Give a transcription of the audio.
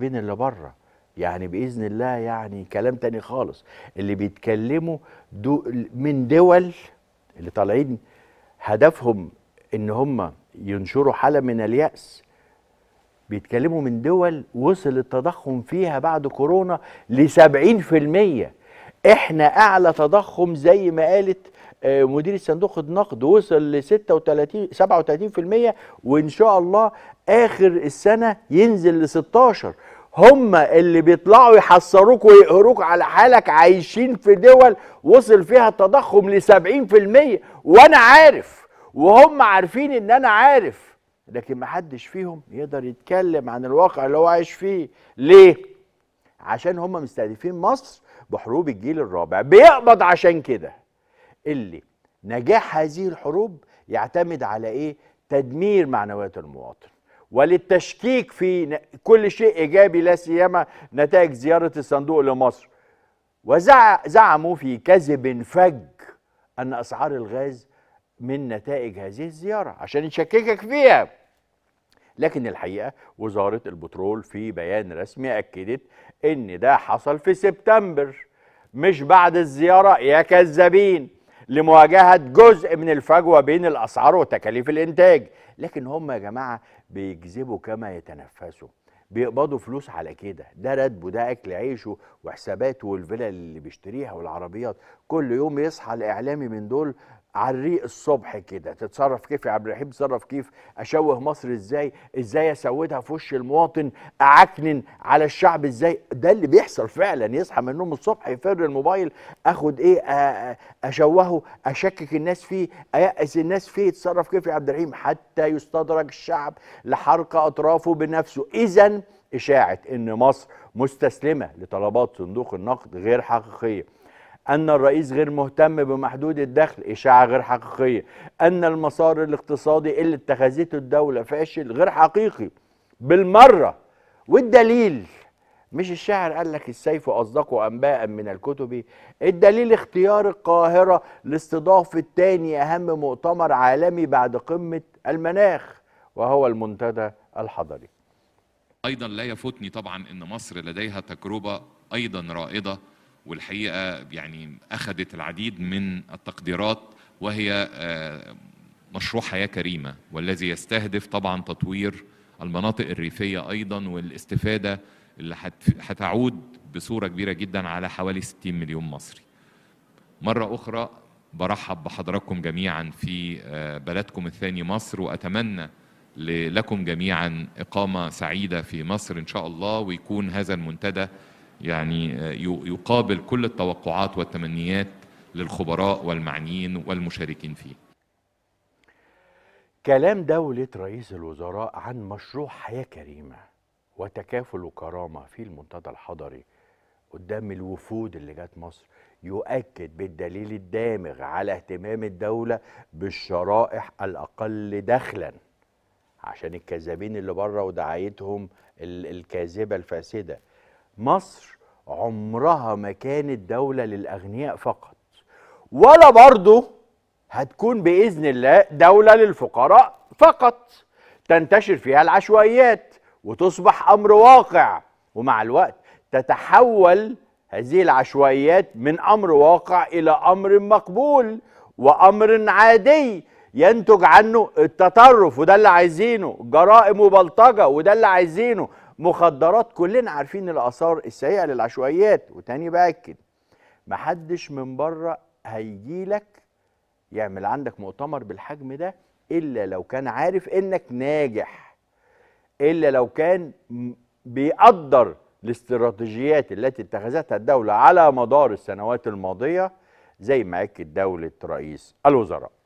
بين اللي بره يعني باذن الله يعني كلام تاني خالص اللي بيتكلموا دو من دول اللي طالعين هدفهم ان هم ينشروا حاله من الياس بيتكلموا من دول وصل التضخم فيها بعد كورونا ل 70% احنا اعلى تضخم زي ما قالت آه، مدير الصندوق النقد وصل ل 36 37% وان شاء الله اخر السنه ينزل ل 16 هم اللي بيطلعوا يحصروك ويقهروك على حالك عايشين في دول وصل فيها التضخم ل 70% وانا عارف وهم عارفين ان انا عارف لكن ما حدش فيهم يقدر يتكلم عن الواقع اللي هو عايش فيه ليه عشان هم مستهدفين مصر بحروب الجيل الرابع بيقبض عشان كده اللي نجاح هذه الحروب يعتمد على ايه تدمير معنويات المواطن وللتشكيك في كل شيء ايجابي لا سيما نتائج زياره الصندوق لمصر وزعموا في كذب فج ان اسعار الغاز من نتائج هذه الزياره عشان يشككك فيها لكن الحقيقه وزاره البترول في بيان رسمي اكدت ان ده حصل في سبتمبر مش بعد الزياره يا كذابين لمواجهه جزء من الفجوه بين الاسعار وتكاليف الانتاج لكن هم يا جماعه بيكذبوا كما يتنفسوا بيقبضوا فلوس على كده ده راتبه ده اكل عيشه وحساباته والفلل اللي بيشتريها والعربيات كل يوم يصحى الاعلامي من دول على الريق الصبح كده تتصرف كيف يا عبد الرحيم تتصرف كيف اشوه مصر ازاي ازاي اسودها في وش المواطن اعكنن على الشعب ازاي ده اللي بيحصل فعلا يصحى من النوم الصبح يفر الموبايل اخد ايه اشوهه اشكك الناس فيه ايأس الناس فيه يتصرف كيف يا عبد الرحيم حتى يستدرج الشعب لحرق اطرافه بنفسه اذا اشاعه ان مصر مستسلمه لطلبات صندوق النقد غير حقيقيه أن الرئيس غير مهتم بمحدود الدخل إشاعة غير حقيقية أن المسار الاقتصادي اللي اتخذته الدولة فاشل غير حقيقي بالمرة والدليل مش الشاعر قال لك السيف أصدق أنباء من الكتب الدليل اختيار القاهرة لاستضافة تاني أهم مؤتمر عالمي بعد قمة المناخ وهو المنتدى الحضري أيضا لا يفوتني طبعا أن مصر لديها تجربة أيضا رائدة والحقيقه يعني اخذت العديد من التقديرات وهي آه، مشروع حياه كريمه والذي يستهدف طبعا تطوير المناطق الريفيه ايضا والاستفاده اللي هتعود بصوره كبيره جدا على حوالي 60 مليون مصري. مره اخرى برحب بحضراتكم جميعا في آه، بلدكم الثاني مصر واتمنى لكم جميعا اقامه سعيده في مصر ان شاء الله ويكون هذا المنتدى يعني آه، يقابل كل التوقعات والتمنيات للخبراء والمعنيين والمشاركين فيه كلام دولة رئيس الوزراء عن مشروع حياة كريمة وتكافل وكرامة في المنتدى الحضري قدام الوفود اللي جت مصر يؤكد بالدليل الدامغ على اهتمام الدولة بالشرائح الأقل دخلا عشان الكذابين اللي بره ودعايتهم الكاذبة الفاسدة مصر عمرها ما كانت دولة للأغنياء فقط ولا برضه هتكون بإذن الله دولة للفقراء فقط تنتشر فيها العشوائيات وتصبح أمر واقع ومع الوقت تتحول هذه العشوائيات من أمر واقع إلى أمر مقبول وأمر عادي ينتج عنه التطرف وده اللي عايزينه جرائم وبلطجة وده اللي عايزينه مخدرات كلنا عارفين الاثار السيئه للعشوائيات وتاني باكد محدش من بره هيجيلك يعمل عندك مؤتمر بالحجم ده الا لو كان عارف انك ناجح الا لو كان بيقدر الاستراتيجيات التي اتخذتها الدوله على مدار السنوات الماضيه زي ما اكد دوله رئيس الوزراء